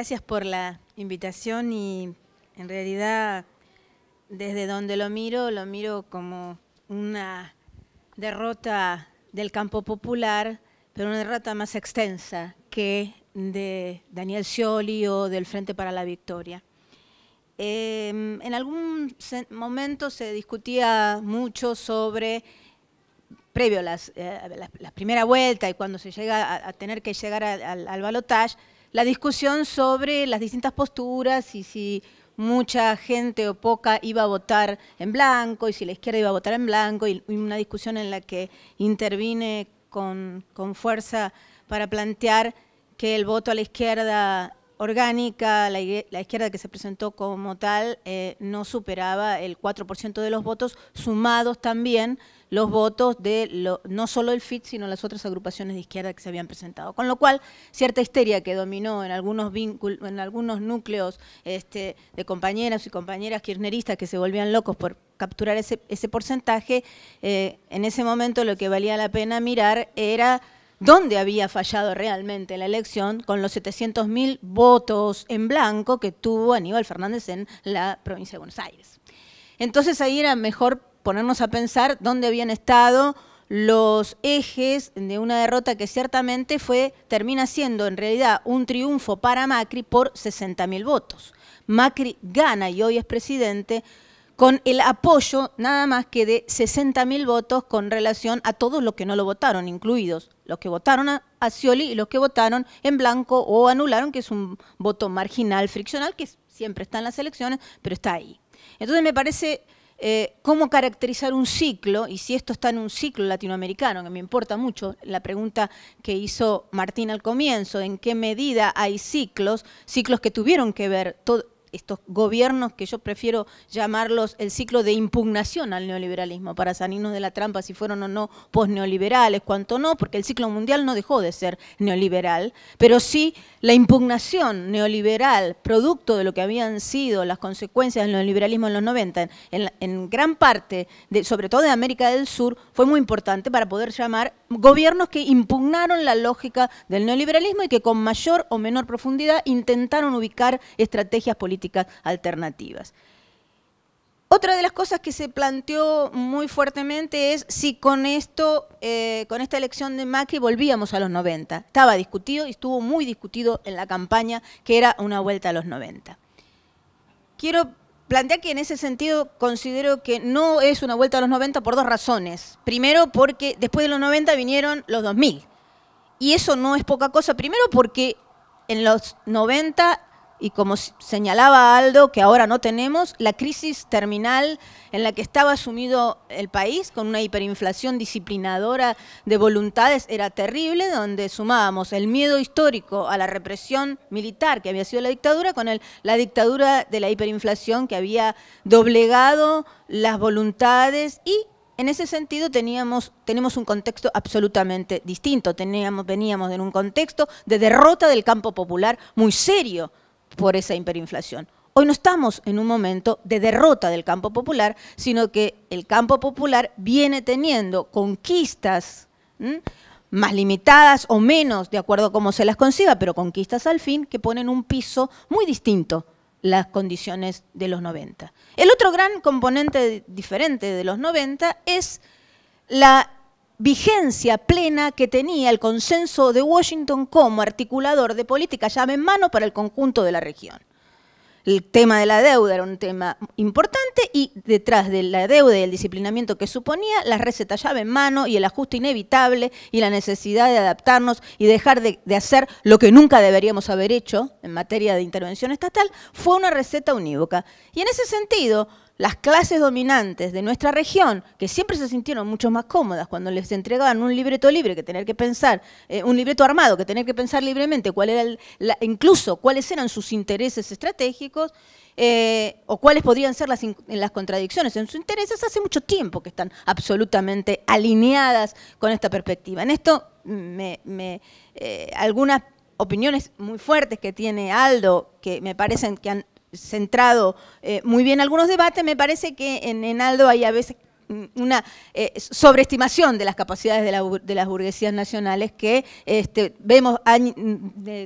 gracias por la invitación y en realidad desde donde lo miro, lo miro como una derrota del campo popular, pero una derrota más extensa que de Daniel Scioli o del Frente para la Victoria. Em, en algún momento se discutía mucho sobre, previo eh, a las, la, primera vuelta y cuando se llega a, tener que llegar al balotaje, la discusión sobre las distintas posturas y si mucha gente o poca iba a votar en blanco y si la izquierda iba a votar en blanco y una discusión en la que intervine con, fuerza para plantear que el voto a la izquierda orgánica, la, izquierda que se presentó como tal, eh, no superaba el 4% de los votos, sumados también los votos de no solo el FIT, sino las otras agrupaciones de izquierda que se habían presentado. Con lo cual, cierta histeria que dominó en algunos, núcleos este, de compañeras y compañeras kirchneristas que se volvían locos por capturar ese, porcentaje, eh, en ese momento lo que valía la pena mirar era dónde había fallado realmente la elección con los 700.000 votos en blanco que tuvo Aníbal Fernández en la provincia de Buenos Aires. Entonces ahí era mejor ponernos a pensar dónde habían estado los ejes de una derrota que ciertamente fue termina siendo en realidad un triunfo para Macri por 60.000 votos. Macri gana y hoy es presidente con el apoyo nada más que de 60.000 votos con relación a todos los que no lo votaron, incluidos los que votaron a, a Scioli y los que votaron en blanco o anularon, que es un voto marginal, friccional, que siempre está en las elecciones, pero está ahí. Entonces me parece eh, cómo caracterizar un ciclo, y si esto está en un ciclo latinoamericano, que me importa mucho, la pregunta que hizo Martín al comienzo, en qué medida hay ciclos, ciclos que tuvieron que ver todo, estos gobiernos que yo prefiero llamarlos el ciclo de impugnación al neoliberalismo, para salirnos de la trampa si fueron o no posneoliberales, cuanto no, porque el ciclo mundial no dejó de ser neoliberal, pero sí la impugnación neoliberal, producto de lo que habían sido las consecuencias del neoliberalismo en los 90, en, gran parte, sobre todo de América del Sur, fue muy importante para poder llamar gobiernos que impugnaron la lógica del neoliberalismo y que con mayor o menor profundidad intentaron ubicar estrategias políticas alternativas. Otra de las cosas que se planteó muy fuertemente es si con esto, eh, con esta elección de Macri volvíamos a los 90. Estaba discutido y estuvo muy discutido en la campaña que era una vuelta a los 90. Quiero plantear que en ese sentido considero que no es una vuelta a los 90 por dos razones. Primero, porque después de los 90 vinieron los 2000. Y eso no es poca cosa. Primero, porque en los 90 y como señalaba Aldo, que ahora no tenemos, la crisis terminal en la que estaba sumido el país, con una hiperinflación disciplinadora de voluntades, era terrible, donde sumábamos el miedo histórico a la represión militar que había sido la dictadura, con la dictadura de la hiperinflación que había doblegado las voluntades y en ese sentido teníamos, tenemos un contexto absolutamente distinto, teníamos, veníamos en un contexto de derrota del campo popular muy serio, por esa hiperinflación. Hoy no estamos en un momento de derrota del campo popular, sino que el campo popular viene teniendo conquistas más limitadas o menos, de acuerdo a cómo se las conciba, pero conquistas al fin que ponen un piso muy distinto las condiciones de los 90. El otro gran componente diferente de los 90 es la vigencia plena que tenía el consenso de Washington como articulador de política llave en mano para el conjunto de la región. El tema de la deuda era un tema importante y detrás de la deuda y el disciplinamiento que suponía, la receta llave en mano y el ajuste inevitable y la necesidad de adaptarnos y dejar de, de hacer lo que nunca deberíamos haber hecho en materia de intervención estatal, fue una receta unívoca. Y en ese sentido, las clases dominantes de nuestra región, que siempre se sintieron mucho más cómodas cuando les entregaban un libreto libre que tener que pensar, eh, un libreto armado que tener que pensar libremente cuál era el, incluso cuáles eran sus intereses estratégicos eh, o cuáles podrían ser las, las contradicciones en sus intereses, hace mucho tiempo que están absolutamente alineadas con esta perspectiva. En esto me, eh, algunas opiniones muy fuertes que tiene Aldo, que me parecen que han centrado eh, muy bien algunos debates, me parece que en Enaldo hay a veces una eh, sobreestimación de las capacidades de, las burguesías nacionales que este, vemos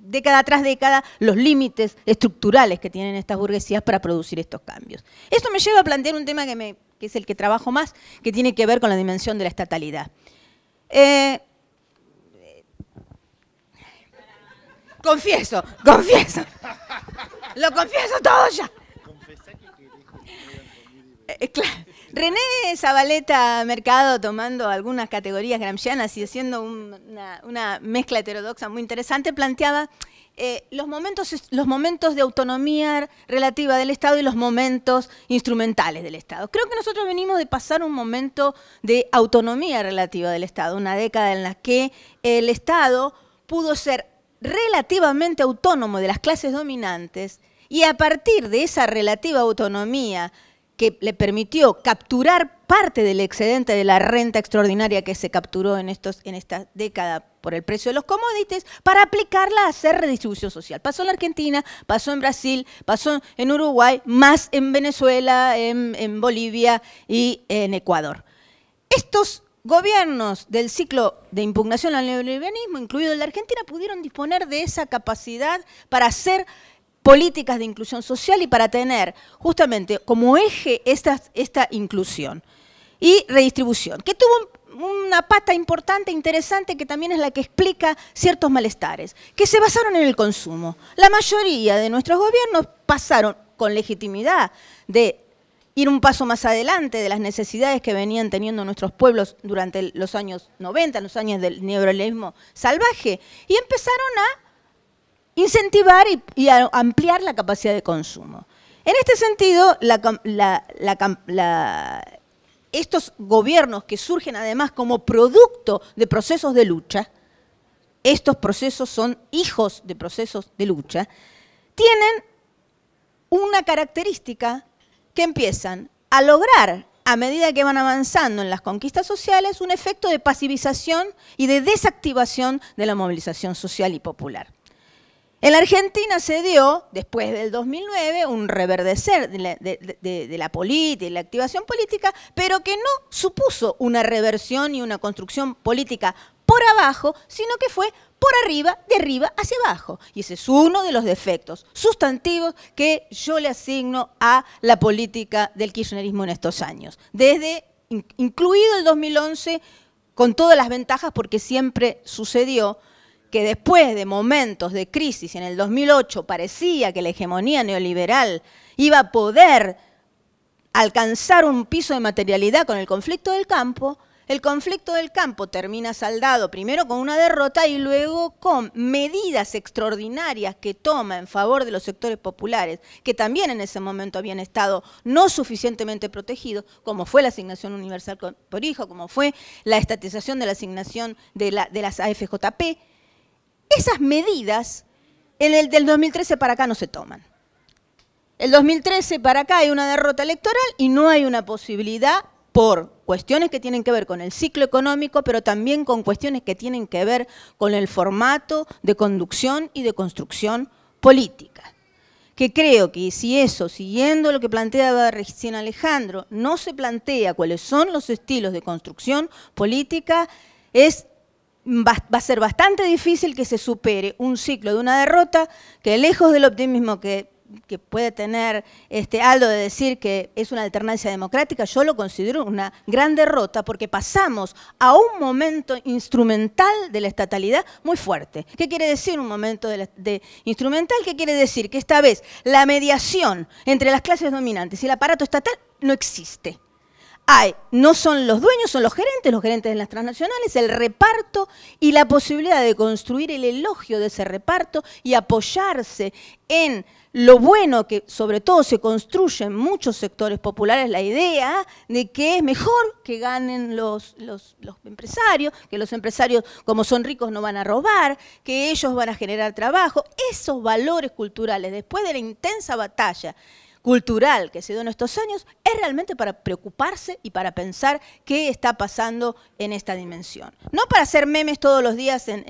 década tras década los límites estructurales que tienen estas burguesías para producir estos cambios. Esto me lleva a plantear un tema que, es el que trabajo más, que tiene que ver con la dimensión de la estatalidad. Eh, confieso, confieso. Lo confieso todo ya. Eh, eh, René Zabaleta Mercado tomando algunas categorías gramscianas y haciendo una, mezcla heterodoxa muy interesante, planteaba eh, los, momentos, los momentos de autonomía relativa del Estado y los momentos instrumentales del Estado. Creo que nosotros venimos de pasar un momento de autonomía relativa del Estado, una década en la que el Estado pudo ser relativamente autónomo de las clases dominantes y a partir de esa relativa autonomía que le permitió capturar parte del excedente de la renta extraordinaria que se capturó en, estos, en esta década por el precio de los commodities, para aplicarla a hacer redistribución social. Pasó en Argentina, pasó en Brasil, pasó en Uruguay, más en Venezuela, en, en Bolivia y en Ecuador. Estos Gobiernos del ciclo de impugnación al neoliberalismo, incluido el de Argentina, pudieron disponer de esa capacidad para hacer políticas de inclusión social y para tener justamente como eje esta, esta inclusión y redistribución, que tuvo una pata importante, interesante, que también es la que explica ciertos malestares, que se basaron en el consumo. La mayoría de nuestros gobiernos pasaron con legitimidad de ir un paso más adelante de las necesidades que venían teniendo nuestros pueblos durante los años 90, los años del neoliberalismo salvaje, y empezaron a incentivar y, a ampliar la capacidad de consumo. En este sentido, estos gobiernos que surgen además como producto de procesos de lucha, estos procesos son hijos de procesos de lucha, tienen una característica que empiezan a lograr, a medida que van avanzando en las conquistas sociales, un efecto de pasivización y de desactivación de la movilización social y popular. En la Argentina se dio, después del 2009, un reverdecer de la, política y la activación política, pero que no supuso una reversión y una construcción política abajo, sino que fue por arriba, de arriba hacia abajo. Y ese es uno de los defectos sustantivos que yo le asigno a la política del kirchnerismo en estos años. Desde, incluido el 2011, con todas las ventajas, porque siempre sucedió que después de momentos de crisis en el 2008 parecía que la hegemonía neoliberal iba a poder alcanzar un piso de materialidad con el conflicto del campo, el conflicto del campo termina saldado primero con una derrota y luego con medidas extraordinarias que toma en favor de los sectores populares, que también en ese momento habían estado no suficientemente protegidos, como fue la asignación universal por hijo, como fue la estatización de la asignación de, la, las AFJP. Esas medidas en el del 2013 para acá no se toman. El 2013 para acá hay una derrota electoral y no hay una posibilidad por cuestiones que tienen que ver con el ciclo económico, pero también con cuestiones que tienen que ver con el formato de conducción y de construcción política. Que creo que si eso, siguiendo lo que planteaba recién Alejandro, no se plantea cuáles son los estilos de construcción política, es va, a ser bastante difícil que se supere un ciclo de una derrota que lejos del optimismo que que puede tener este Aldo de decir que es una alternancia democrática, yo lo considero una gran derrota porque pasamos a un momento instrumental de la estatalidad muy fuerte. ¿Qué quiere decir un momento instrumental? ¿Qué quiere decir? Que esta vez la mediación entre las clases dominantes y el aparato estatal no existe no son los dueños, son los gerentes, los gerentes de las transnacionales, el reparto y la posibilidad de construir el elogio de ese reparto y apoyarse en lo bueno que sobre todo se construye en muchos sectores populares, la idea de que es mejor que ganen los, empresarios, que los empresarios como son ricos no van a robar, que ellos van a generar trabajo, esos valores culturales después de la intensa batalla cultural que se dio en estos años es realmente para preocuparse y para pensar qué está pasando en esta dimensión. No para hacer memes todos los días en,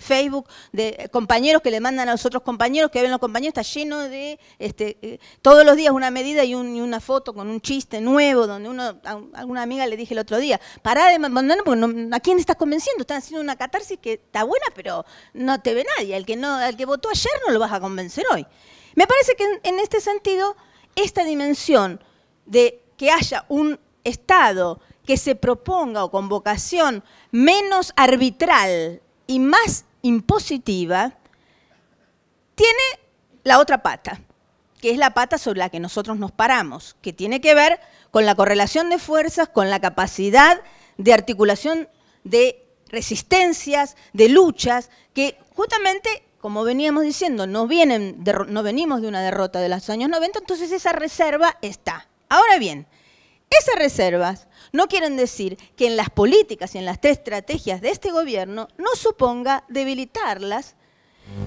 Facebook de compañeros que le mandan a los otros compañeros, que ven los compañeros, está lleno de este, eh, todos los días una medida y, una foto con un chiste nuevo, donde a, una amiga le dije el otro día, pará de mandar porque no, a quién estás convenciendo, están haciendo una catarsis que está buena, pero no te ve nadie, el que, no, al que votó ayer no lo vas a convencer hoy. Me parece que en, este sentido, esta dimensión de que haya un Estado que se proponga o con vocación menos arbitral y más impositiva, tiene la otra pata, que es la pata sobre la que nosotros nos paramos, que tiene que ver con la correlación de fuerzas, con la capacidad de articulación de resistencias, de luchas, que justamente como veníamos diciendo, vienen no venimos de una derrota de los años 90, entonces esa reserva está. Ahora bien, esas reservas no quieren decir que en las políticas y en las tres estrategias de este gobierno no suponga debilitarlas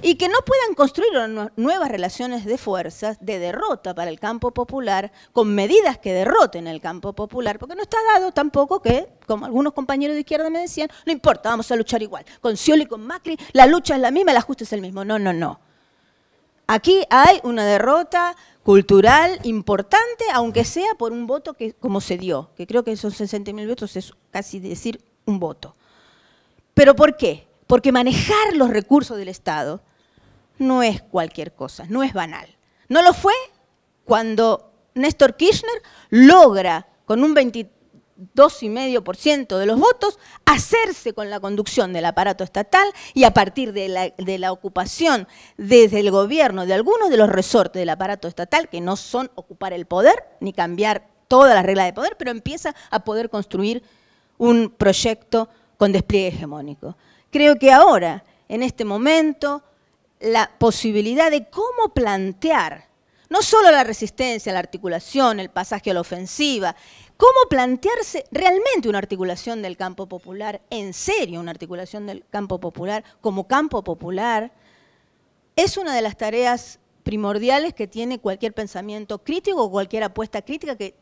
y que no puedan construir nuevas relaciones de fuerzas, de derrota para el campo popular, con medidas que derroten el campo popular, porque no está dado tampoco que, como algunos compañeros de izquierda me decían, no importa, vamos a luchar igual, con Scioli y con Macri, la lucha es la misma, el ajuste es el mismo. No, no, no. Aquí hay una derrota cultural importante, aunque sea por un voto que como se dio, que creo que son 60.000 votos, es casi decir un voto. ¿Pero por qué? porque manejar los recursos del Estado no es cualquier cosa, no es banal. No lo fue cuando Néstor Kirchner logra con un 22,5% de los votos hacerse con la conducción del aparato estatal y a partir de la, de la ocupación desde el gobierno de algunos de los resortes del aparato estatal, que no son ocupar el poder ni cambiar toda la regla de poder, pero empieza a poder construir un proyecto con despliegue hegemónico. Creo que ahora, en este momento, la posibilidad de cómo plantear no solo la resistencia, la articulación, el pasaje a la ofensiva, cómo plantearse realmente una articulación del campo popular, en serio una articulación del campo popular como campo popular, es una de las tareas primordiales que tiene cualquier pensamiento crítico o cualquier apuesta crítica que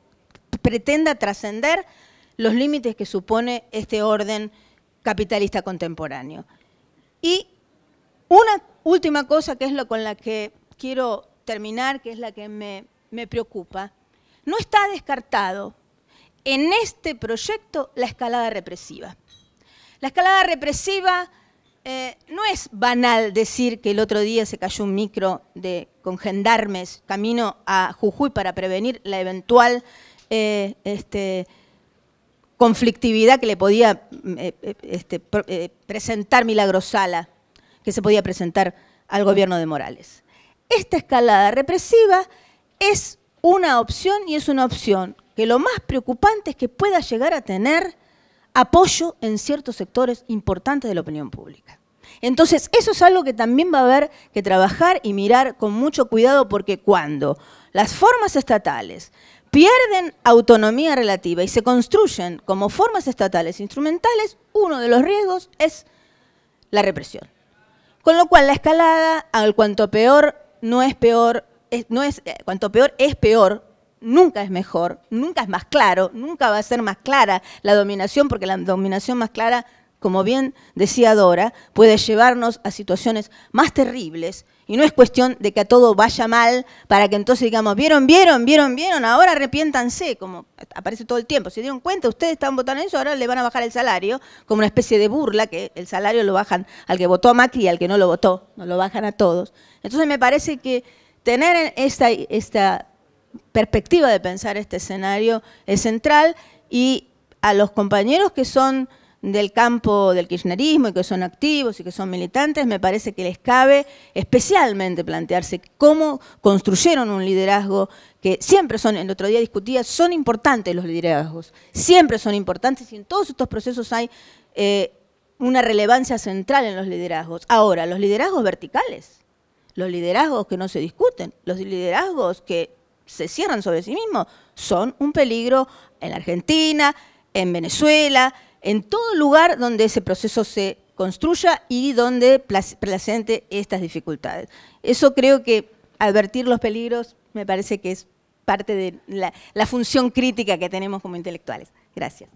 pretenda trascender los límites que supone este orden capitalista contemporáneo. Y una última cosa que es lo con la que quiero terminar, que es la que me, preocupa, no está descartado en este proyecto la escalada represiva. La escalada represiva eh, no es banal decir que el otro día se cayó un micro de, con gendarmes camino a Jujuy para prevenir la eventual eh, este, conflictividad que le podía mm, eh, eh, este, eh, presentar Milagrosala, que se podía presentar al gobierno de Morales. Esta escalada represiva es una opción y es una opción que lo más preocupante es que pueda llegar a tener apoyo en ciertos sectores importantes de la opinión pública. Entonces, eso es algo que también va a haber que trabajar y mirar con mucho cuidado porque cuando las formas estatales pierden autonomía relativa y se construyen como formas estatales e instrumentales, uno de los riesgos es la represión. Con lo cual la escalada, al cuanto peor no es peor, eh, cuanto peor es peor, nunca es mejor, nunca es más claro, nunca va a ser más clara la dominación, porque la dominación más clara, como bien decía Dora, puede llevarnos a situaciones más terribles y no es cuestión de que a todo vaya mal para que entonces digamos, vieron, vieron, vieron, vieron, ahora arrepiéntanse, como aparece todo el tiempo. Se dieron cuenta, ustedes estaban votando eso, ahora le van a bajar el salario, como una especie de burla, que el salario lo bajan al que votó a Macri y al que no lo votó, no lo bajan a todos. Entonces me parece que tener esta, esta perspectiva de pensar este escenario es central y a los compañeros que son del campo del kirchnerismo y que son activos y que son militantes, me parece que les cabe especialmente plantearse cómo construyeron un liderazgo que siempre son, el otro día discutía, son importantes los liderazgos, siempre son importantes y en todos estos procesos hay eh, una relevancia central en los liderazgos. Ahora, los liderazgos verticales, los liderazgos que no se discuten, los liderazgos que se cierran sobre sí mismos, son un peligro en Argentina, en Venezuela, en todo lugar donde ese proceso se construya y donde presente estas dificultades. Eso creo que advertir los peligros me parece que es parte de la, la función crítica que tenemos como intelectuales. Gracias.